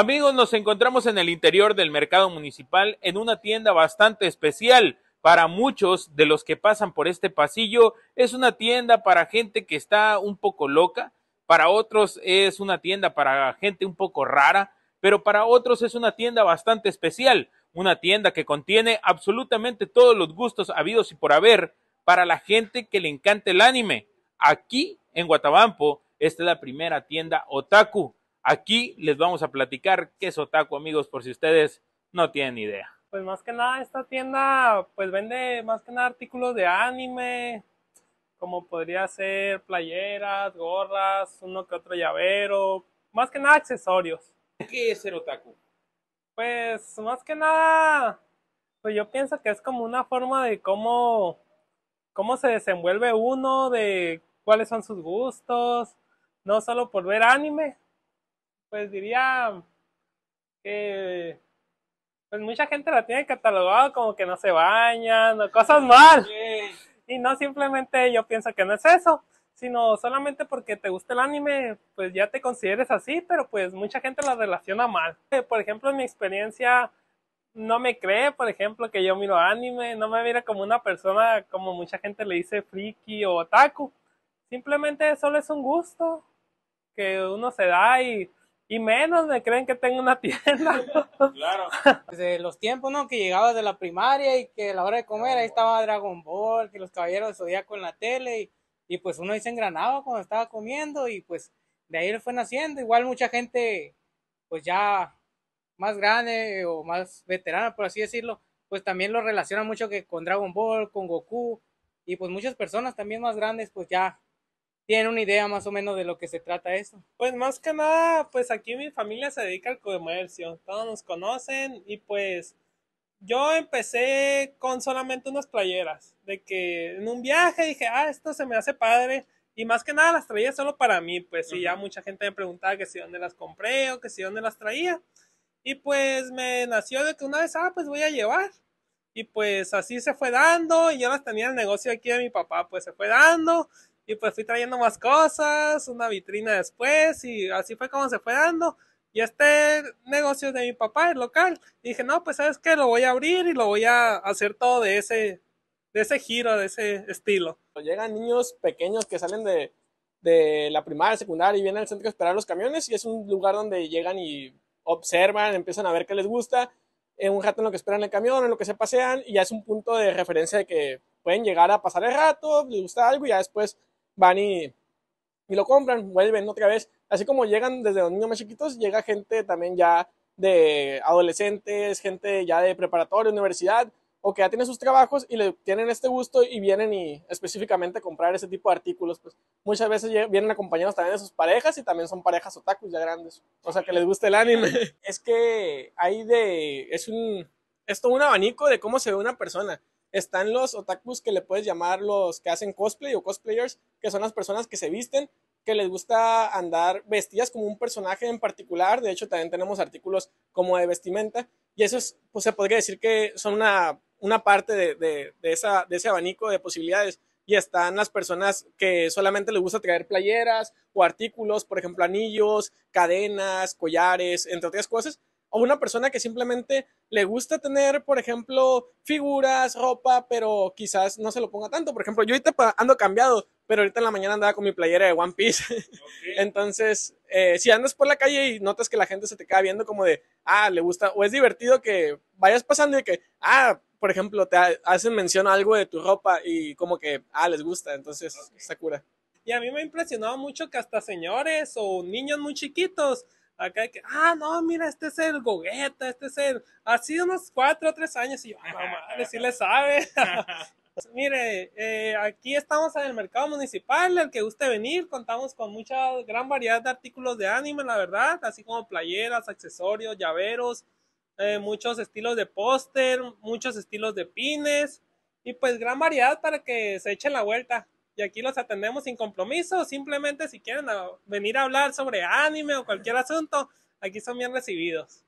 Amigos, nos encontramos en el interior del mercado municipal en una tienda bastante especial. Para muchos de los que pasan por este pasillo, es una tienda para gente que está un poco loca, para otros es una tienda para gente un poco rara, pero para otros es una tienda bastante especial, una tienda que contiene absolutamente todos los gustos habidos y por haber para la gente que le encanta el anime. Aquí en Guatabampo, esta es la primera tienda otaku Aquí les vamos a platicar qué es Otaku, amigos, por si ustedes no tienen idea. Pues más que nada, esta tienda pues vende más que nada artículos de anime, como podría ser playeras, gorras, uno que otro llavero, más que nada accesorios. ¿Qué es ser otaku? Pues más que nada, pues yo pienso que es como una forma de cómo, cómo se desenvuelve uno, de cuáles son sus gustos, no solo por ver anime, pues diría que pues mucha gente la tiene catalogado como que no se bañan o cosas mal. Y no simplemente yo pienso que no es eso, sino solamente porque te gusta el anime, pues ya te consideres así, pero pues mucha gente la relaciona mal. Eh, por ejemplo, en mi experiencia no me cree, por ejemplo, que yo miro anime, no me mira como una persona como mucha gente le dice friki o otaku. Simplemente solo es un gusto que uno se da y y menos me creen que tengo una tienda. Claro. Desde los tiempos, ¿no? Que llegaba de la primaria y que a la hora de comer ahí estaba Dragon Ball, que los caballeros Zodíaco con la tele y, y pues uno ahí se engranaba cuando estaba comiendo y pues de ahí le fue naciendo. Igual mucha gente pues ya más grande o más veterana, por así decirlo, pues también lo relaciona mucho que con Dragon Ball, con Goku y pues muchas personas también más grandes pues ya tienen una idea más o menos de lo que se trata eso? Pues más que nada, pues aquí mi familia se dedica al comercio, todos nos conocen y pues yo empecé con solamente unas playeras, de que en un viaje dije, ah, esto se me hace padre. Y más que nada las traía solo para mí, pues, si y ya mucha gente me preguntaba que si dónde las compré o que si dónde las traía. Y pues me nació de que una vez, ah, pues voy a llevar. Y pues así se fue dando, y yo las tenía el negocio aquí de mi papá, pues se fue dando. Y pues fui trayendo más cosas, una vitrina después, y así fue como se fue dando. Y este negocio de mi papá, el local, dije, no, pues sabes que lo voy a abrir y lo voy a hacer todo de ese, de ese giro, de ese estilo. Llegan niños pequeños que salen de, de la primaria, secundaria y vienen al centro a esperar los camiones y es un lugar donde llegan y observan, empiezan a ver qué les gusta, en un rato en lo que esperan el camión, en lo que se pasean y ya es un punto de referencia de que pueden llegar a pasar el rato, les gusta algo y ya después van y, lo compran, vuelven otra vez. Así como llegan desde los niños más chiquitos, llega gente también ya de adolescentes, gente ya de preparatoria, universidad, o que ya tiene sus trabajos y le tienen este gusto y vienen y específicamente a comprar ese tipo de artículos. Pues. muchas veces vienen acompañados también de sus parejas y también son parejas otakus ya grandes, o sea que les gusta el anime. es que hay de, es un, es todo un abanico de cómo se ve una persona están los otakus que le puedes llamar los que hacen cosplay o cosplayers, que son las personas que se visten, que les gusta andar vestidas como un personaje en particular. De hecho, también tenemos artículos como de vestimenta. Y eso pues, se podría decir que son una, parte de, esa, de ese abanico de posibilidades. Y están las personas que solamente les gusta traer playeras o artículos, por ejemplo, anillos, cadenas, collares, entre otras cosas o una persona que simplemente le gusta tener, por ejemplo, figuras, ropa, pero quizás no se lo ponga tanto. Por ejemplo, yo ahorita ando cambiado, pero ahorita en la mañana andaba con mi playera de One Piece. Entonces, eh, si andas por la calle y notas que la gente se te queda viendo como de, ah, le gusta, o es divertido que vayas pasando y que, ah, por ejemplo, te hacen mención algo de tu ropa y como que, ah, les gusta, entonces, okay. cura. Y a mí me ha impresionado mucho que hasta señores o niños muy chiquitos acá que, ah, no, mira, este es el Gogueta, este es el, así unos cuatro o tres años, y yo, ah, mamá, sí le sabe. Mire, eh, aquí estamos en el mercado municipal, el que guste venir, contamos con mucha gran variedad de artículos de anime, la verdad, así como playeras, accesorios, llaveros, eh, muchos estilos de póster, muchos estilos de pines, y pues gran variedad para que se echen la vuelta y aquí los atendemos sin compromiso. Simplemente si quieren venir a hablar sobre anime o cualquier asunto, aquí son bien recibidos.